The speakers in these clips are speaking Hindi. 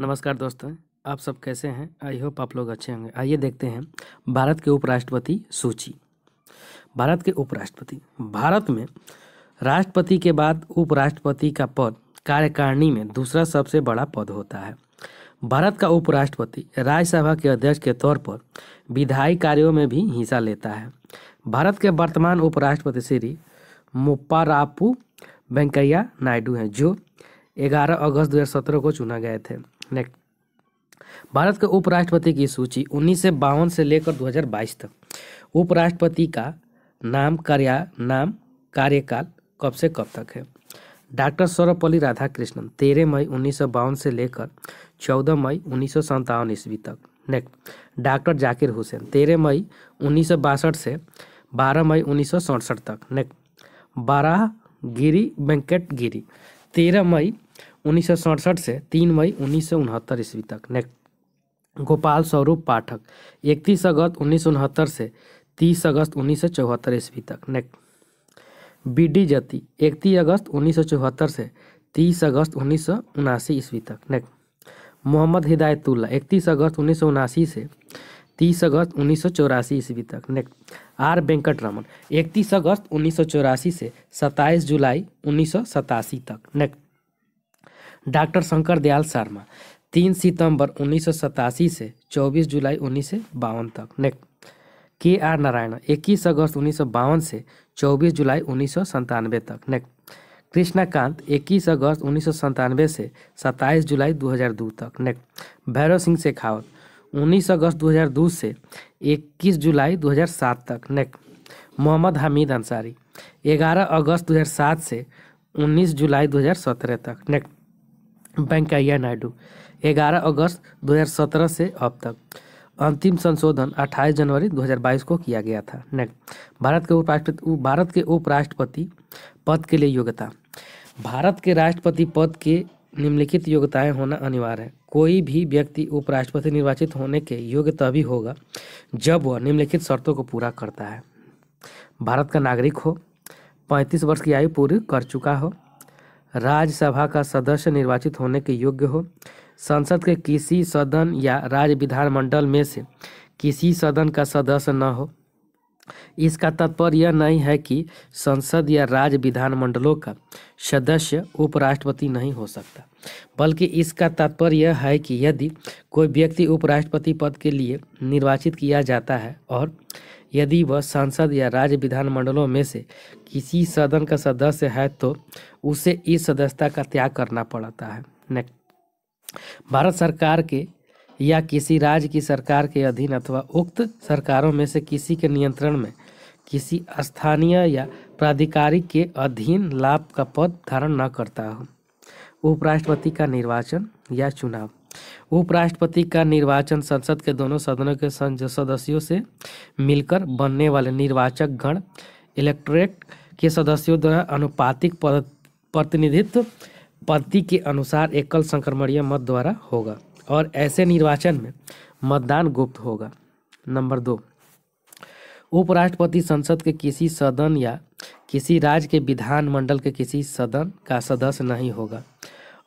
नमस्कार दोस्तों आप सब कैसे हैं आई होप आप लोग अच्छे होंगे आइए देखते हैं भारत के उपराष्ट्रपति सूची भारत के उपराष्ट्रपति भारत में राष्ट्रपति के बाद उपराष्ट्रपति का पद कार्यकारिणी में दूसरा सबसे बड़ा पद होता है भारत का उपराष्ट्रपति राज्यसभा के अध्यक्ष के तौर पर विधायी कार्यों में भी हिस्सा लेता है भारत के वर्तमान उपराष्ट्रपति श्री मुप्पारापू वेंकैया नायडू हैं जो 11 अगस्त 2017 को चुना गए थे नेक्स्ट भारत के उपराष्ट्रपति की सूची उन्नीस से बावन से लेकर 2022 तक उपराष्ट्रपति का नाम कार्या नाम कार्यकाल कब से कब तक है डॉक्टर सर्वपल्ली राधाकृष्णन तेरह मई उन्नीस से लेकर चौदह मई उन्नीस ईस्वी तक नेक्स्ट डॉक्टर जाकिर हुसैन तेरह मई उन्नीस से बारह मई उन्नीस तक नेक्स्ट बारह गिरी वेंकट गिरी तेरह मई उन्नीस से तीन मई उन्नीस ईस्वी तक नेक्स्ट गोपाल स्वरूप पाठक इकतीस अगस्त उन्नीस से तीस अगस्त उन्नीस ईस्वी तक नेक्स्ट बी डी जति इकतीस अगस्त उन्नीस से तीस अगस्त उन्नीस ईस्वी तक नेक्स्ट मोहम्मद हिदायतुल्ला इकतीस अगस्त उन्नीस से तीस अगस्त उन्नीस ईस्वी तक नेक्स्ट आर वेंकट रमन इकतीस अगस्त उन्नीस से सत्ताईस जुलाई उन्नीस तक नेक्स्ट डॉक्टर शंकर दयाल शर्मा तीन सितंबर उन्नीस से 24 जुलाई उन्नीस तक नेक्स्ट के आर नारायण इक्कीस अगस्त उन्नीस से 24 जुलाई उन्नीस तक नेक्स्ट कृष्णाकांत इक्कीस अगस्त उन्नीस से 27 जुलाई 2002 तक नेक्स्ट भैरव सिंह शेखावत उन्नीस अगस्त 2002 से 21 जुलाई 2007 तक नेक्स्ट मोहम्मद हमीद अंसारी 11 अगस्त 2007 से 19 जुलाई 2017 तक नेक्स्ट वेंकैया नायडू 11 अगस्त 2017 से अब तक अंतिम संशोधन 28 जनवरी 2022 को किया गया था नेक्स्ट भारत के उपराष्ट्रपति भारत के उपराष्ट्रपति पद के लिए योग्यता भारत के राष्ट्रपति पद के निम्नलिखित योग्यताएं होना अनिवार्य है कोई भी व्यक्ति उपराष्ट्रपति निर्वाचित होने के योग्य तभी होगा जब वह निम्नलिखित शर्तों को पूरा करता है भारत का नागरिक हो पैंतीस वर्ष की आयु पूरी कर चुका हो राज्यसभा का सदस्य निर्वाचित होने के योग्य हो संसद के किसी सदन या राज्य विधानमंडल में से किसी सदन का सदस्य न हो इसका तात्पर्य यह नहीं है कि संसद या राज्य विधानमंडलों का सदस्य उपराष्ट्रपति नहीं हो सकता बल्कि इसका तात्पर्य यह है कि यदि कोई व्यक्ति उपराष्ट्रपति पद के लिए निर्वाचित किया जाता है और यदि वह संसद या राज्य विधानमंडलों में से किसी सदन का सदस्य है तो उसे इस सदस्यता का त्याग करना पड़ता है नेक्स्ट भारत सरकार के या किसी राज्य की सरकार के अधीन अथवा उक्त सरकारों में से किसी के नियंत्रण में किसी स्थानीय या प्राधिकारी के अधीन लाभ का पद धारण न करता हो उपराष्ट्रपति का निर्वाचन या चुनाव उपराष्ट्रपति का निर्वाचन संसद के दोनों सदनों के सदस्यों से मिलकर बनने वाले निर्वाचक गण इलेक्ट्रेट के सदस्यों द्वारा अनुपातिक प्रतिनिधित्व पद्धति के अनुसार एकल संक्रमणीय मत द्वारा होगा और ऐसे निर्वाचन में मतदान गुप्त होगा नंबर दो उपराष्ट्रपति संसद के किसी सदन या किसी राज्य के विधानमंडल के किसी सदन का सदस्य नहीं होगा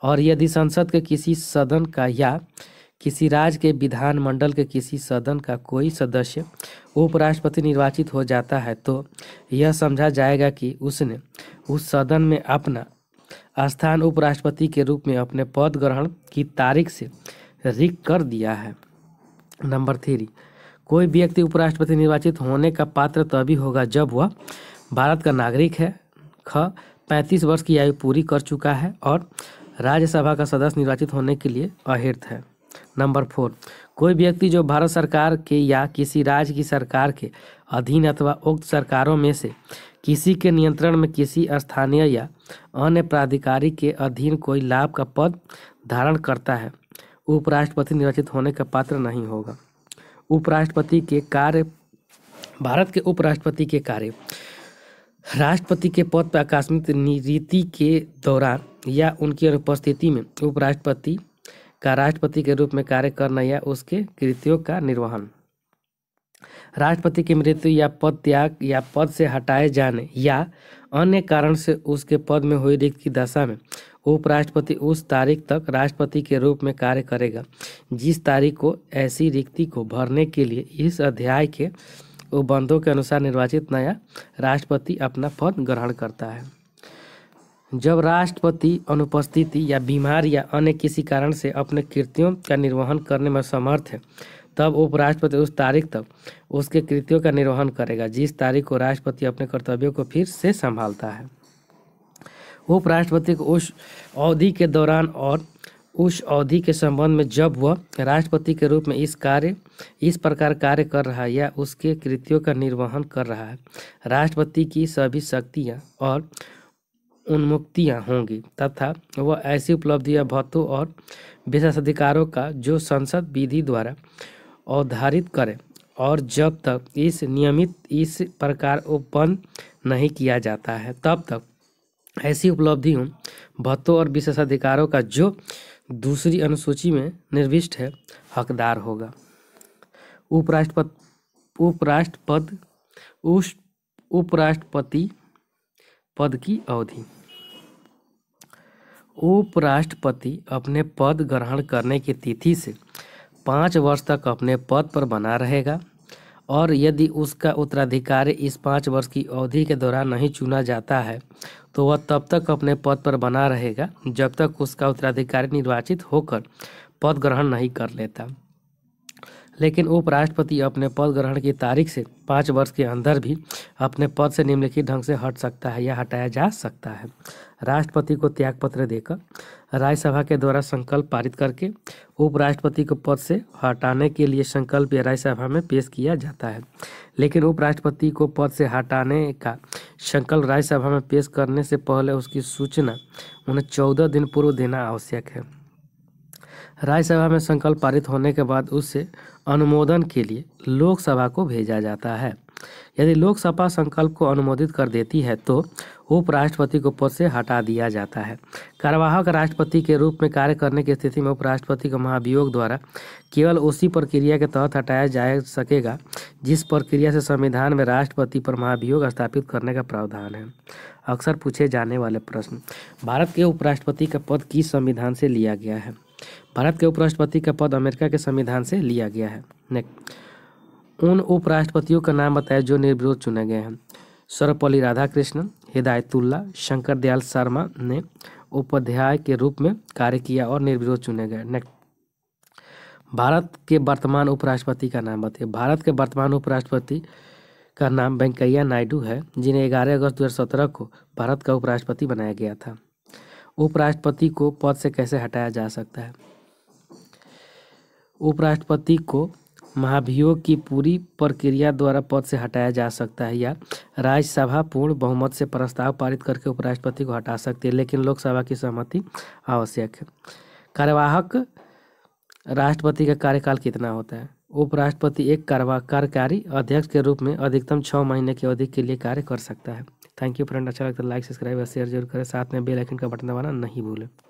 और यदि संसद के किसी सदन का या किसी राज्य के विधानमंडल के किसी सदन का कोई सदस्य उपराष्ट्रपति निर्वाचित हो जाता है तो यह समझा जाएगा कि उसने उस सदन में अपना स्थान उपराष्ट्रपति के रूप में अपने पद ग्रहण की तारीख से रिक्त कर दिया है नंबर थ्री कोई व्यक्ति उपराष्ट्रपति निर्वाचित होने का पात्र तभी होगा जब वह भारत का नागरिक है ख पैंतीस वर्ष की आयु पूरी कर चुका है और राज्यसभा का सदस्य निर्वाचित होने के लिए अहिर्त है नंबर फोर कोई व्यक्ति जो भारत सरकार के या किसी राज्य की सरकार के अधीन अथवा उक्त सरकारों में से किसी के नियंत्रण में किसी स्थानीय या अन्य प्राधिकारी के अधीन कोई लाभ का पद धारण करता है उपराष्ट्रपति निर्वाचित होने का पात्र नहीं होगा उपराष्ट्रपति के कार्य भारत के उपराष्ट्रपति के कार्य राष्ट्रपति के पद पर आकस्मिक नियुक्ति के दौरान या उनकी अनुपस्थिति में उपराष्ट्रपति का राष्ट्रपति के रूप में कार्य करना या उसके कृत्यों का निर्वहन राष्ट्रपति की मृत्यु या पद त्याग या पद से हटाए जाने या अन्य कारण से उसके पद में हुई रिक्त की दशा में उपराष्ट्रपति उस तारीख तक राष्ट्रपति के रूप में कार्य करेगा जिस तारीख को ऐसी रिक्ति को भरने के लिए इस अध्याय के उपबंधों के अनुसार निर्वाचित नया राष्ट्रपति अपना पद ग्रहण करता है जब राष्ट्रपति अनुपस्थिति या बीमार या अन्य किसी कारण से अपने कृत्यों का निर्वहन करने में समर्थ है तब उपराष्ट्रपति उस तारीख तक उसके कृत्यों का निर्वहन करेगा जिस तारीख को राष्ट्रपति अपने कर्तव्यों को फिर से संभालता है उपराष्ट्रपति को उस अवधि के दौरान और उस अवधि के संबंध में जब वह राष्ट्रपति के रूप में इस कार्य इस प्रकार कार्य कर रहा है या उसके कृतियों का निर्वहन कर रहा है राष्ट्रपति की सभी शक्तियाँ और उन्मुक्तियाँ होंगी तथा वह ऐसी उपलब्धियाँ भत्तों और विशेषाधिकारों का जो संसद विधि द्वारा अवधारित करें और जब तक इस नियमित इस प्रकार उत्पन्न नहीं किया जाता है तब तक ऐसी उपलब्धियों भत्तों और विशेषाधिकारों का जो दूसरी अनुसूची में निर्विष्ट है हकदार होगा उपराष्ट्रपति उपराष्ट्रपद उस उपराष्ट्रपति पद की अवधि उपराष्ट्रपति अपने पद ग्रहण करने की तिथि से पाँच वर्ष तक अपने पद पर बना रहेगा और यदि उसका उत्तराधिकारी इस पाँच वर्ष की अवधि के दौरान नहीं चुना जाता है तो वह तब तक अपने पद पर बना रहेगा जब तक उसका उत्तराधिकारी निर्वाचित होकर पद ग्रहण नहीं कर लेता लेकिन उपराष्ट्रपति अपने पद ग्रहण की तारीख से पाँच वर्ष के अंदर भी अपने पद से निम्नलिखित ढंग से हट सकता है या हटाया जा सकता है राष्ट्रपति को त्यागपत्र देकर राज्यसभा के द्वारा संकल्प पारित करके उपराष्ट्रपति को पद से हटाने के लिए संकल्प या राज्यसभा में पेश किया जाता है लेकिन उपराष्ट्रपति को पद से हटाने का संकल्प राज्यसभा में पेश करने से पहले उसकी सूचना उन्हें चौदह दिन पूर्व देना आवश्यक है राज्यसभा में संकल्प पारित होने के बाद उससे अनुमोदन के लिए लोकसभा को भेजा जाता है यदि लोकसभा संकल्प को अनुमोदित कर देती है तो उपराष्ट्रपति को पद से हटा दिया जाता है कार्यवाहक राष्ट्रपति के रूप में कार्य करने की स्थिति में उपराष्ट्रपति को महाभियोग द्वारा केवल उसी प्रक्रिया के तहत हटाया जा सकेगा जिस प्रक्रिया से संविधान में राष्ट्रपति पर महाभियोग स्थापित करने का प्रावधान है अक्सर पूछे जाने वाले प्रश्न भारत के उपराष्ट्रपति का पद किस संविधान से लिया गया है भारत के उपराष्ट्रपति का पद अमेरिका के संविधान से लिया गया है नेक्स्ट उन उपराष्ट्रपतियों का नाम बताया जो निर्विरोध चुने गए हैं सर्वपल्ली राधाकृष्णन हिदायतुल्ला शंकर दयाल शर्मा ने उपाध्याय के रूप में कार्य किया और निर्विरोध चुने गए नेक्स्ट भारत के वर्तमान उपराष्ट्रपति का नाम बताइए भारत के वर्तमान उपराष्ट्रपति का नाम वेंकैया नायडू है जिन्हें ग्यारह अगस्त दो हज़ार सत्रह को भारत का उपराष्ट्रपति बनाया गया था उपराष्ट्रपति को पद से कैसे हटाया जा सकता है उपराष्ट्रपति को महाभियोग की पूरी प्रक्रिया द्वारा पद से हटाया जा सकता है या राज्यसभा पूर्ण बहुमत से प्रस्ताव पारित करके उपराष्ट्रपति को हटा सकती है लेकिन लोकसभा की सहमति आवश्यक है कार्यवाहक राष्ट्रपति का कार्यकाल कितना होता है उपराष्ट्रपति एक कार्यवाह कार्यकारी अध्यक्ष के रूप में अधिकतम छः महीने की अवधि के लिए कार्य कर सकता है थैंक यू फ्रेंड अच्छा लगता है लाइक सब्सक्राइब और शेयर जरूर करें साथ में बेल आइकन का बटन दबाना नहीं भूलें